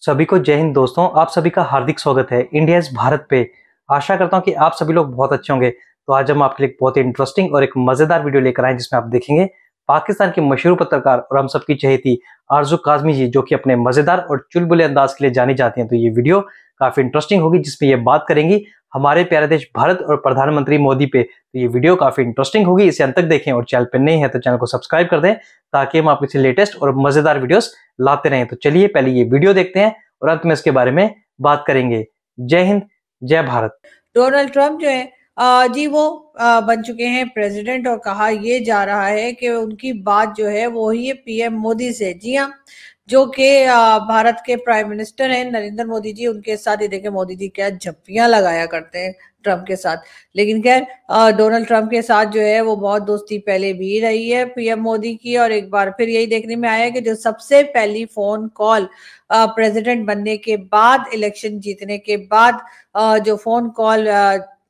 सभी को जय हिंद दोस्तों आप सभी का हार्दिक स्वागत है इंडिया भारत पे आशा करता हूँ कि आप सभी लोग बहुत अच्छे होंगे तो आज हम आपके लिए बहुत ही इंटरेस्टिंग और एक मजेदार वीडियो लेकर आए जिसमें आप देखेंगे पाकिस्तान के मशहूर पत्रकार और हम सबकी चहेती आरजू काजमी जी जो कि अपने मजेदार और चुलबुले अंदाज के लिए जानी जाती हैं तो ये वीडियो काफी इंटरेस्टिंग होगी जिसमें ये बात करेंगी हमारे प्यारे देश भारत और प्रधानमंत्री मोदी पे तो ये वीडियो काफी इंटरेस्टिंग होगी इसे अंत तक देखें और चैनल पे नहीं है तो चैनल को सब्सक्राइब कर दें ताकि हम आपके से लेटेस्ट और मजेदार वीडियोस लाते रहें तो चलिए पहले ये वीडियो देखते हैं और अंत में इसके बारे में बात करेंगे जय हिंद जय भारत डोनाल्ड ट्रंप जो है जी वो बन चुके हैं प्रेसिडेंट और कहा यह जा रहा है कि उनकी बात जो है वो ही है पीएम मोदी से जी हाँ जो कि भारत के प्राइम मिनिस्टर हैं नरेंद्र मोदी जी उनके साथ ये देखें मोदी जी क्या झप्पियां लगाया करते हैं ट्रंप के साथ लेकिन खैर डोनाल्ड ट्रम्प के साथ जो है वो बहुत दोस्ती पहले भी रही है पीएम मोदी की और एक बार फिर यही देखने में आया कि जो सबसे पहली फोन कॉल प्रेसिडेंट बनने के बाद इलेक्शन जीतने के बाद जो फोन कॉल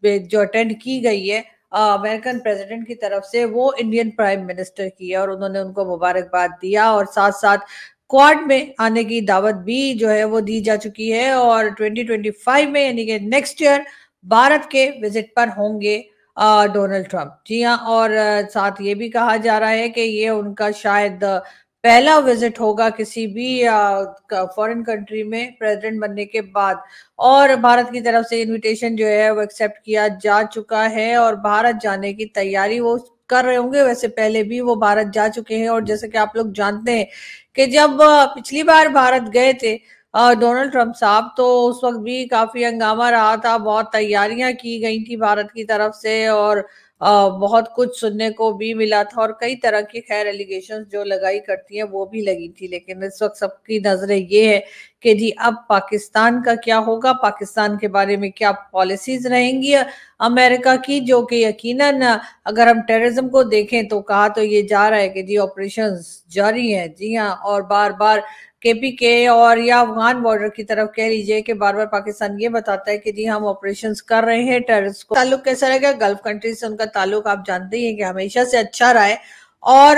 जो अटेंड की गई है अमेरिकन प्रेसिडेंट की तरफ से वो इंडियन प्राइम मिनिस्टर की है और उन्होंने उनको मुबारकबाद दिया और साथ साथ क्वाड में आने की दावत भी जो है वो दी जा चुकी है और 2025 में यानी कि नेक्स्ट ईयर भारत के विजिट पर होंगे डोनाल्ड ट्रंप जी हाँ और साथ ये भी कहा जा रहा है कि ये उनका शायद पहला विजिट होगा किसी भी फॉरेन कंट्री में प्रेसिडेंट बनने के बाद और भारत की तरफ से इनविटेशन जो है वो एक्सेप्ट किया जा चुका है और भारत जाने की तैयारी वो कर रहे होंगे वैसे पहले भी वो भारत जा चुके हैं और जैसे कि आप लोग जानते हैं कि जब पिछली बार भारत गए थे डोनाल्ड ट्रंप साहब तो उस वक्त भी काफी हंगामा रहा था बहुत तैयारियां की गई थी भारत की तरफ से और बहुत कुछ सुनने को भी मिला था और कई तरह की खैर एलिगेशन जो लगाई करती हैं वो भी लगी थी लेकिन इस वक्त सबकी नजरें ये है कि जी अब पाकिस्तान का क्या होगा पाकिस्तान के बारे में क्या पॉलिसीज रहेंगी अमेरिका की जो कि यकीनन अगर हम टेररिज्म को देखें तो कहा तो ये जा रहा है कि जी ऑपरेशंस जारी हैं जी हाँ और बार बार केपीके और या अफगान बॉर्डर की तरफ कह लीजिए कि बार बार पाकिस्तान ये बताता है कि जी हम ऑपरेशन कर रहे हैं टेरिस को ताल्लुक कैसा रहेगा गल्फ कंट्रीज से उनका ताल्लुक आप जानते ही हैं कि हमेशा से अच्छा रहा है और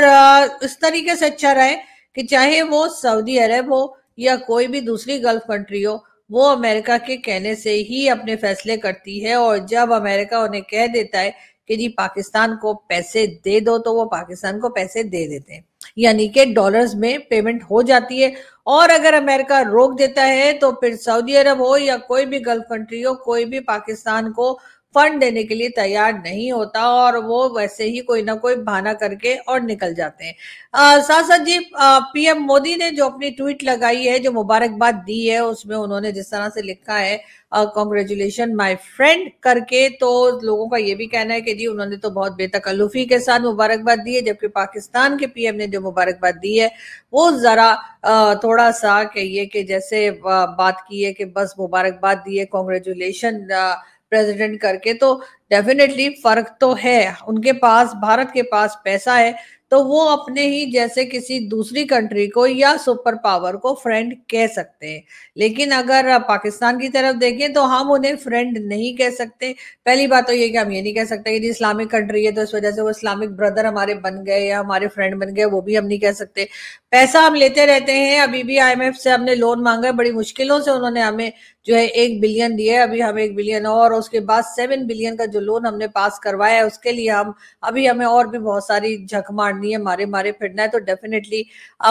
इस तरीके से अच्छा रहा है कि चाहे वो सऊदी अरब हो या कोई भी दूसरी गल्फ कंट्री हो वो अमेरिका के कहने से ही अपने फैसले करती है और जब अमेरिका उन्हें कह देता है कि जी पाकिस्तान को पैसे दे दो तो वो पाकिस्तान को पैसे दे देते हैं यानी कि डॉलर्स में पेमेंट हो जाती है और अगर अमेरिका रोक देता है तो फिर सऊदी अरब हो या कोई भी गल्फ कंट्री हो कोई भी पाकिस्तान को फंड देने के लिए तैयार नहीं होता और वो वैसे ही कोई ना कोई बहाना करके और निकल जाते हैं साथ साथ जी पीएम मोदी ने जो अपनी ट्वीट लगाई है जो मुबारकबाद दी है उसमें उन्होंने जिस तरह से लिखा है कॉन्ग्रेचुलेशन माय फ्रेंड करके तो लोगों का ये भी कहना है कि जी उन्होंने तो बहुत बेतकल्लुफी के साथ मुबारकबाद दी है जबकि पाकिस्तान के पीएम ने जो मुबारकबाद दी है वो जरा थोड़ा सा कहिए कि जैसे बात की है कि बस मुबारकबाद दी है कॉन्ग्रेचुलेशन प्रेसिडेंट करके तो डेफिनेटली फर्क तो है उनके पास भारत के पास पैसा है तो वो अपने ही जैसे किसी दूसरी कंट्री को या सुपर पावर को फ्रेंड कह सकते हैं लेकिन अगर पाकिस्तान की तरफ देखें तो हम उन्हें फ्रेंड नहीं कह सकते पहली बात तो ये कि हम ये नहीं कह सकते कि इस्लामिक कंट्री है तो इस वजह से वो इस्लामिक ब्रदर हमारे बन गए या हमारे फ्रेंड बन गए वो भी हम नहीं कह सकते पैसा हम लेते रहते हैं अभी भी आई से हमने लोन मांगा है बड़ी मुश्किलों से उन्होंने हमें जो है एक बिलियन दिया है अभी हम एक बिलियन और उसके बाद सेवन बिलियन का जो लोन हमने पास करवाया है उसके लिए हम अभी हमें और भी बहुत सारी झक मारनी है मारे मारे फिरना है तो डेफिनेटली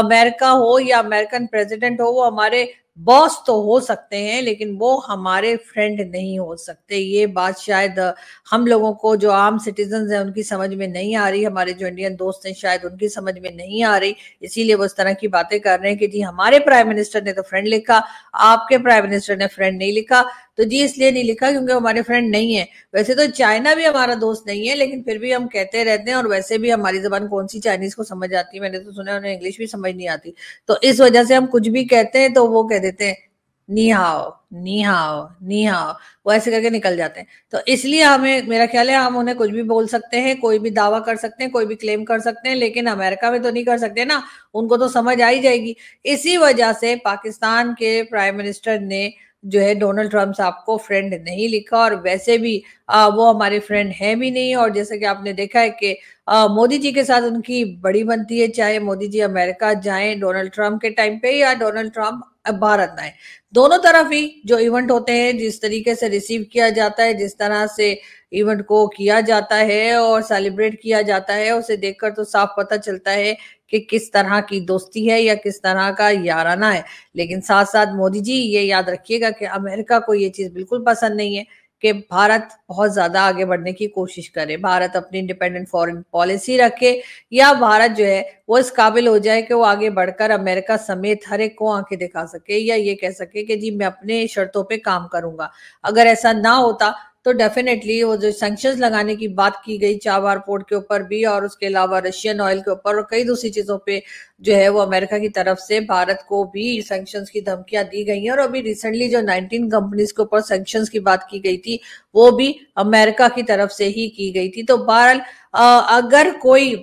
अमेरिका हो या अमेरिकन प्रेसिडेंट हो वो हमारे बॉस तो हो सकते हैं लेकिन वो हमारे फ्रेंड नहीं हो सकते ये बात शायद हम लोगों को जो आम सिटीजन हैं उनकी समझ में नहीं आ रही हमारे जो इंडियन दोस्त हैं शायद उनकी समझ में नहीं आ रही इसीलिए वो इस तरह की बातें कर रहे हैं कि जी हमारे प्राइम मिनिस्टर ने तो फ्रेंड लिखा आपके प्राइम मिनिस्टर ने फ्रेंड नहीं लिखा तो जी इसलिए नहीं लिखा क्योंकि हमारे फ्रेंड नहीं है वैसे तो चाइना भी हमारा दोस्त नहीं है लेकिन फिर भी हम कहते रहते हैं और वैसे भी हमारी जबान कौन सी चाइनीज को समझ आती है मैंने तो सुना उन्हें इंग्लिश भी समझ नहीं आती तो इस वजह से हम कुछ भी कहते हैं तो वो कह देते हैं निहाओ निहाओ निहाओ वो ऐसे करके निकल जाते हैं तो इसलिए हमें मेरा ख्याल है हम उन्हें कुछ भी बोल सकते हैं कोई भी दावा कर सकते हैं कोई भी क्लेम कर सकते हैं लेकिन अमेरिका में तो नहीं कर सकते ना उनको तो समझ आ ही जाएगी इसी वजह से पाकिस्तान के प्राइम मिनिस्टर ने जो है डोनाल्ड ट्रम्प साहब को फ्रेंड नहीं लिखा और वैसे भी आ, वो हमारे फ्रेंड हैं भी नहीं और जैसा कि आपने देखा है कि मोदी जी के साथ उनकी बड़ी बनती है चाहे मोदी जी अमेरिका जाए डोनाल्ड ट्रम्प के टाइम पे या डोनाल्ड ट्रम्प भारत आए दोनों तरफ ही जो इवेंट होते हैं जिस तरीके से रिसीव किया जाता है जिस तरह से इवेंट को किया जाता है और सेलिब्रेट किया जाता है उसे देखकर तो साफ पता चलता है कि किस तरह की दोस्ती है या किस तरह का याराना है लेकिन साथ साथ मोदी जी ये याद रखिएगा कि अमेरिका को ये चीज़ बिल्कुल पसंद नहीं है कि भारत बहुत ज़्यादा आगे बढ़ने की कोशिश करे भारत अपनी इंडिपेंडेंट फॉरेन पॉलिसी रखे या भारत जो है वो इस काबिल हो जाए कि वो आगे बढ़कर अमेरिका समेत हर एक को आंखें दिखा सके या ये कह सके कि जी मैं अपने शर्तों पे काम करूंगा अगर ऐसा ना होता तो डेफिनेटली वो जो सेंक्शन लगाने की बात की गई चाबार पोर्ट के ऊपर भी और उसके अलावा रशियन ऑयल के ऊपर और कई दूसरी चीजों पे जो है वो अमेरिका की तरफ से भारत को भी सेंक्शन की धमकियां दी गई हैं और अभी रिसेंटली जो 19 कंपनीज के ऊपर सेंक्शन की बात की गई थी वो भी अमेरिका की तरफ से ही की गई थी तो बहरहाल अगर कोई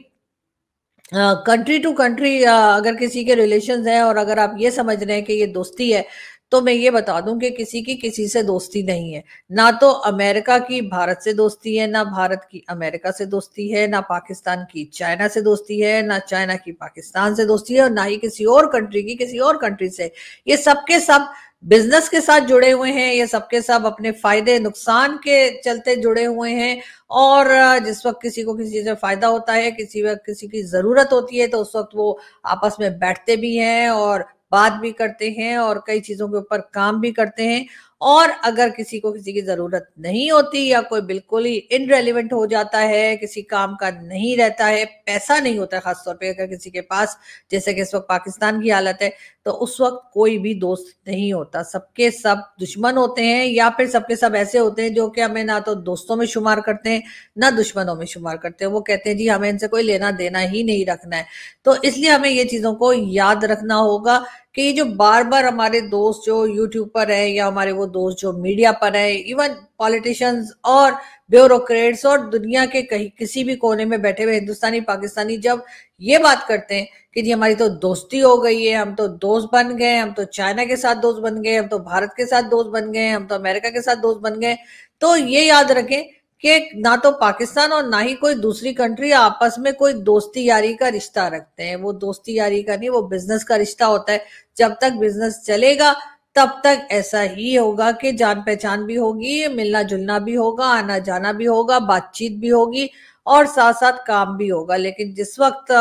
कंट्री टू कंट्री अगर किसी के रिलेशन है और अगर आप ये समझ रहे हैं कि ये दोस्ती है तो मैं ये बता दूं कि किसी की किसी से दोस्ती नहीं है ना तो अमेरिका की भारत से दोस्ती है ना भारत की अमेरिका से दोस्ती है ना पाकिस्तान की चाइना से दोस्ती है ना चाइना की पाकिस्तान से दोस्ती है और ना ही किसी और कंट्री की किसी और कंट्री से ये सबके सब बिजनेस के साथ जुड़े हुए हैं ये सबके सब अपने फायदे नुकसान के चलते जुड़े हुए हैं और जिस वक्त किसी को किसी से फायदा होता है किसी वक्त किसी की जरूरत होती है तो उस वक्त वो आपस में बैठते भी हैं और बात भी करते हैं और कई चीज़ों के ऊपर काम भी करते हैं और अगर किसी को किसी की ज़रूरत नहीं होती या कोई बिल्कुल ही इनरेलीवेंट हो जाता है किसी काम का नहीं रहता है पैसा नहीं होता खासतौर पर अगर किसी के पास जैसे कि इस वक्त पाकिस्तान की हालत है तो उस वक्त कोई भी दोस्त नहीं होता सबके सब दुश्मन होते हैं या फिर सबके सब ऐसे होते हैं जो कि हमें ना तो दोस्तों में शुमार करते हैं ना दुश्मनों में शुमार करते हैं वो कहते हैं जी हमें इनसे कोई लेना देना ही नहीं रखना है तो इसलिए हमें ये चीज़ों को याद रखना होगा कि ये जो बार बार हमारे दोस्त जो यूट्यूब पर है या हमारे वो दोस्त जो मीडिया पर है इवन पॉलिटिशियंस और ब्यूरोक्रेट्स और दुनिया के कहीं किसी भी कोने में बैठे हुए हिंदुस्तानी पाकिस्तानी जब ये बात करते हैं कि जी हमारी तो दोस्ती हो गई है हम तो दोस्त बन गए हम तो चाइना के साथ दोस्त बन गए हम तो भारत के साथ दोस्त बन गए हम तो अमेरिका के साथ दोस्त बन गए तो ये याद रखें कि ना तो पाकिस्तान और ना ही कोई दूसरी कंट्री आपस में कोई दोस्ती यारी का रिश्ता रखते हैं वो दोस्ती यारी का नहीं वो बिजनेस का रिश्ता होता है जब तक बिजनेस चलेगा तब तक ऐसा ही होगा कि जान पहचान भी होगी मिलना जुलना भी होगा आना जाना भी होगा बातचीत भी होगी और साथ साथ काम भी होगा लेकिन जिस वक्त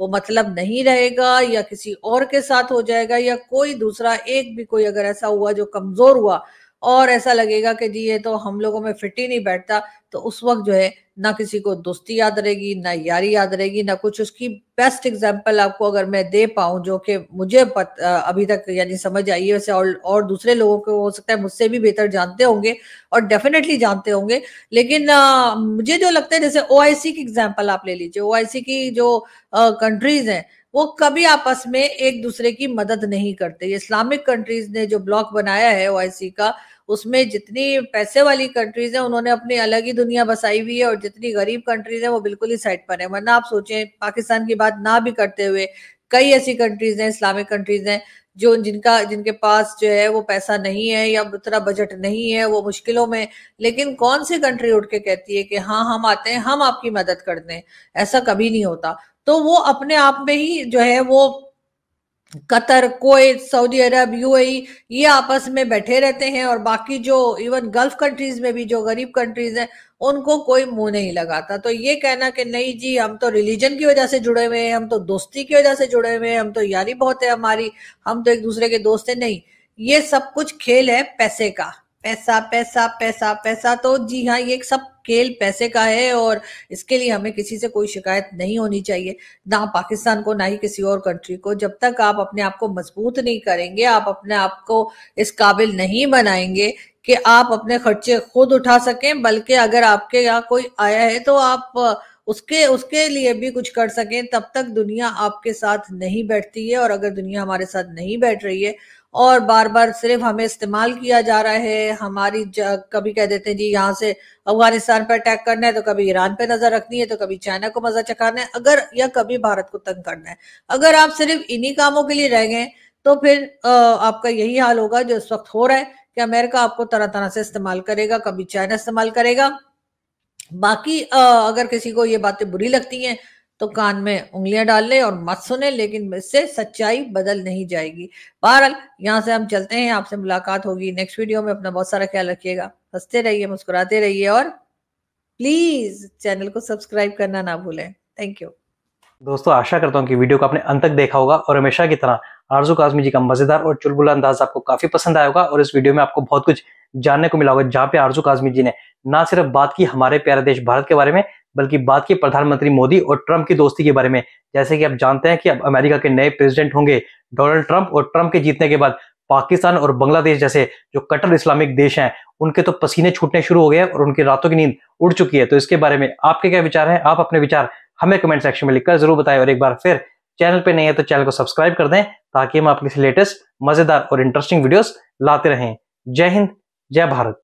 वो मतलब नहीं रहेगा या किसी और के साथ हो जाएगा या कोई दूसरा एक भी कोई अगर ऐसा हुआ जो कमजोर हुआ और ऐसा लगेगा कि जी ये तो हम लोगों में फिट ही नहीं बैठता तो उस वक्त जो है ना किसी को दोस्ती याद रहेगी ना यारी याद रहेगी ना कुछ उसकी बेस्ट एग्जाम्पल आपको अगर मैं दे पाऊं जो कि मुझे पत, अभी तक यानी समझ आई है वैसे और और दूसरे लोगों को हो सकता है मुझसे भी बेहतर जानते होंगे और डेफिनेटली जानते होंगे लेकिन आ, मुझे जो लगता है जैसे ओ की एग्जाम्पल आप ले लीजिए ओ की जो कंट्रीज हैं वो कभी आपस में एक दूसरे की मदद नहीं करते इस्लामिक कंट्रीज ने जो ब्लॉक बनाया है ओआईसी का उसमें जितनी पैसे वाली कंट्रीज हैं उन्होंने अपनी अलग ही दुनिया बसाई हुई है और जितनी गरीब कंट्रीज हैं वो बिल्कुल ही साइड पर है वरना आप सोचें पाकिस्तान की बात ना भी करते हुए कई ऐसी कंट्रीज हैं इस्लामिक कंट्रीज हैं जो जिनका जिनके पास जो है वो पैसा नहीं है या उतना बजट नहीं है वो मुश्किलों में लेकिन कौन सी कंट्री उठ के कहती है कि हाँ हम आते हैं हम आपकी मदद कर दें ऐसा कभी नहीं होता तो वो अपने आप में ही जो है वो कतर कोत सऊदी अरब यूएई ये आपस में बैठे रहते हैं और बाकी जो इवन गल्फ कंट्रीज में भी जो गरीब कंट्रीज हैं उनको कोई मुंह नहीं लगाता तो ये कहना कि नहीं जी हम तो रिलीजन की वजह से जुड़े हुए हैं हम तो दोस्ती की वजह से जुड़े हुए हैं हम तो यारी बहुत है हमारी हम तो एक दूसरे के दोस्त हैं नहीं ये सब कुछ खेल है पैसे का पैसा पैसा पैसा पैसा तो जी हाँ ये सब खेल पैसे का है और इसके लिए हमें किसी से कोई शिकायत नहीं होनी चाहिए ना पाकिस्तान को ना ही किसी और कंट्री को जब तक आप अपने आप को मजबूत नहीं करेंगे आप अपने आप को इस काबिल नहीं बनाएंगे कि आप अपने खर्चे खुद उठा सकें बल्कि अगर आपके यहाँ कोई आया है तो आप उसके उसके लिए भी कुछ कर सकें तब तक दुनिया आपके साथ नहीं बैठती है और अगर दुनिया हमारे साथ नहीं बैठ रही है और बार बार सिर्फ हमें इस्तेमाल किया जा रहा है हमारी कभी कह देते हैं जी यहाँ से अफगानिस्तान पर अटैक करना है तो कभी ईरान पे नजर रखनी है तो कभी चाइना को मजा चखाना है अगर या कभी भारत को तंग करना है अगर आप सिर्फ इन्हीं कामों के लिए रह गए तो फिर आपका यही हाल होगा जो इस वक्त हो रहा है कि अमेरिका आपको तरह तरह से इस्तेमाल करेगा कभी चाइना इस्तेमाल करेगा बाकी अगर किसी को ये बातें बुरी लगती हैं तो कान में उंगलियां डाल ले और मत सुने लेकिन इससे सच्चाई बदल नहीं जाएगी बहरहाल यहाँ से हम चलते हैं आपसे मुलाकात होगी नेक्स्ट वीडियो में अपना बहुत सारा ख्याल रखिएगा हंसते रहिए मुस्कुराते रहिए और प्लीज चैनल को सब्सक्राइब करना ना भूलें थैंक यू दोस्तों आशा करता हूँ कि वीडियो को आपने अंत तक देखा होगा और हमेशा की तरह आरजू काजमी जी का मजेदार और चुलबुला अंदाज आपको काफी पसंद आया होगा और इस वीडियो में आपको बहुत कुछ जानने को मिला होगा जहाँ पे आरजू काजमी जी ने ना सिर्फ बात की हमारे प्यारे देश भारत के बारे में बल्कि बात की प्रधानमंत्री मोदी और ट्रंप की दोस्ती के बारे में जैसे कि आप जानते हैं कि अब अमेरिका के नए प्रेसिडेंट होंगे डोनाल्ड ट्रंप और ट्रंप के जीतने के बाद पाकिस्तान और बांग्लादेश जैसे जो कट्टर इस्लामिक देश हैं उनके तो पसीने छूटने शुरू हो गए और उनकी रातों की नींद उड़ चुकी है तो इसके बारे में आपके क्या विचार हैं आप अपने विचार हमें कमेंट सेक्शन में लिखकर जरूर बताएं और एक बार फिर चैनल पर नहीं है तो चैनल को सब्सक्राइब कर दें ताकि हम आपके लेटेस्ट मजेदार और इंटरेस्टिंग वीडियोस लाते रहें जय हिंद जय भारत